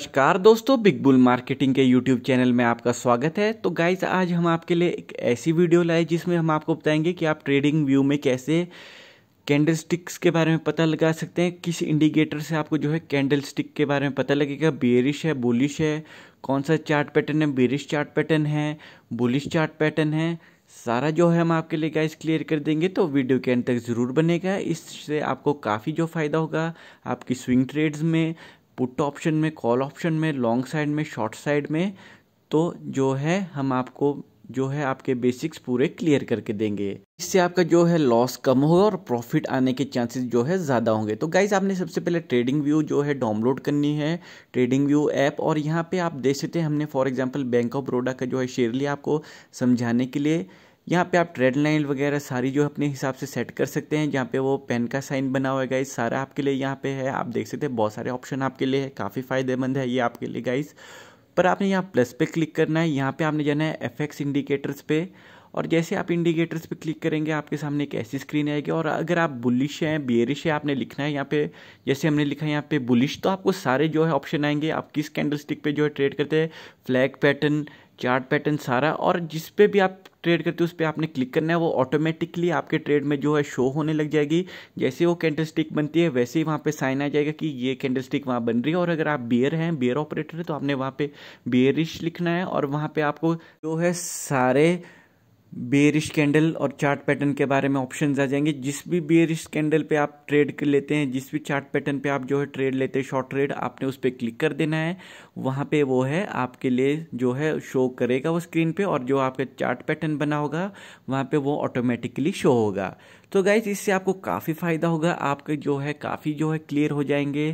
नमस्कार दोस्तों Big Bull Marketing के यूट्यूब चैनल में आपका स्वागत है तो गाइज आज हम आपके लिए एक ऐसी वीडियो लाए जिसमें हम आपको बताएंगे कि आप ट्रेडिंग व्यू में कैसे कैंडल स्टिक्स के बारे में पता लगा सकते हैं किस इंडिकेटर से आपको जो है कैंडल स्टिक के बारे में पता लगेगा बेरिश है बुलिश है कौन सा चार्ट पैटर्न है बेरिश चार्ट पैटर्न है बुलिश चार्ट पैटर्न है सारा जो है हम आपके लिए गाइस क्लियर कर देंगे तो वीडियो के अंत तक ज़रूर बनेगा इससे आपको काफ़ी जो फ़ायदा होगा आपकी स्विंग ट्रेड्स में पुट ऑप्शन में कॉल ऑप्शन में लॉन्ग साइड में शॉर्ट साइड में तो जो है हम आपको जो है आपके बेसिक्स पूरे क्लियर करके देंगे इससे आपका जो है लॉस कम होगा और प्रॉफिट आने के चांसेस जो है ज़्यादा होंगे तो गाइज आपने सबसे पहले ट्रेडिंग व्यू जो है डाउनलोड करनी है ट्रेडिंग व्यू ऐप और यहाँ पे आप देख सकते हैं हमने for example Bank of Baroda का जो है शेयर लिया आपको समझाने के लिए यहाँ पे आप ट्रेड लाइन वगैरह सारी जो अपने हिसाब से सेट कर सकते हैं जहाँ पे वो पेन का साइन बना हुआ है गाइस सारा आपके लिए यहाँ पे है आप देख सकते हैं बहुत सारे ऑप्शन आपके लिए है काफ़ी फ़ायदेमंद है ये आपके लिए गाइस पर आपने यहाँ प्लस पे क्लिक करना है यहाँ पे आपने जाना है एफ इंडिकेटर्स पे और जैसे आप इंडिकेटर्स पे क्लिक करेंगे आपके सामने एक ऐसी स्क्रीन आएगी और अगर आप बुलिश हैं बियरिश है आपने लिखना है यहाँ पे जैसे हमने लिखा है यहाँ पे बुलिश तो आपको सारे जो है ऑप्शन आएंगे आप किस कैंडल स्टिक पे जो है ट्रेड करते हैं फ्लैग पैटर्न चार्ट पैटर्न सारा और जिस पे भी आप ट्रेड करते हो उस पर आपने क्लिक करना है वो ऑटोमेटिकली आपके ट्रेड में जो है शो होने लग जाएगी जैसे वो कैंडल स्टिक बनती है वैसे ही वहाँ पे साइन आ जाएगा कि ये कैंडल स्टिक वहाँ बन रही है और अगर आप बियर हैं बियर ऑपरेटर है तो आपने वहाँ पे बियरिश लिखना है और वहाँ पे आपको जो है सारे बेरिश कैंडल और चार्ट पैटर्न के बारे में ऑप्शंस आ जाएंगे जिस भी बेरिश कैंडल पे आप ट्रेड कर लेते हैं जिस भी चार्ट पैटर्न पे आप जो है ट्रेड लेते हैं शॉर्ट ट्रेड आपने उस पर क्लिक कर देना है वहाँ पे वो है आपके लिए जो है शो करेगा वो स्क्रीन पे और जो आपका चार्ट पैटर्न बना होगा वहाँ पे वो ऑटोमेटिकली शो होगा तो गाइज इससे आपको काफ़ी फ़ायदा होगा आपके जो है काफ़ी जो है क्लियर हो जाएंगे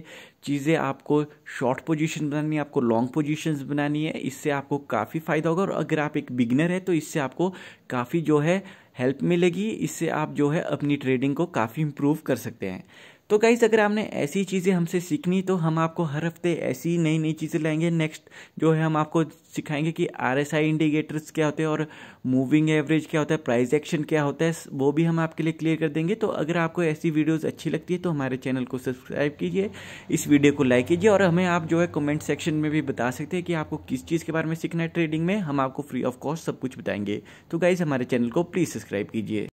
चीज़ें आपको शॉर्ट पोजीशन बनानी है आपको लॉन्ग पोजीशंस बनानी है इससे आपको काफ़ी फ़ायदा होगा और अगर आप एक बिगनर है तो इससे आपको काफ़ी जो है हेल्प मिलेगी इससे आप जो है अपनी ट्रेडिंग को काफ़ी इम्प्रूव कर सकते हैं तो गाइज़ अगर आपने ऐसी चीज़ें हमसे सीखनी तो हम आपको हर हफ्ते ऐसी नई नई चीज़ें लाएंगे नेक्स्ट जो है हम आपको सिखाएंगे कि आर एस आई इंडिकेटर्स क्या होते हैं और मूविंग एवरेज क्या होता है प्राइस एक्शन क्या होता है वो भी हम आपके लिए क्लियर कर देंगे तो अगर आपको ऐसी वीडियोज़ अच्छी लगती है तो हमारे चैनल को सब्सक्राइब कीजिए इस वीडियो को लाइक कीजिए और हमें आप जो है कमेंट सेक्शन में भी बता सकते हैं कि आपको किस चीज़ के बारे में सीखना है ट्रेडिंग में हम आपको फ्री ऑफ कॉस्ट सब कुछ बताएंगे तो गाइज़ हमारे चैनल को प्लीज़ सब्सक्राइब कीजिए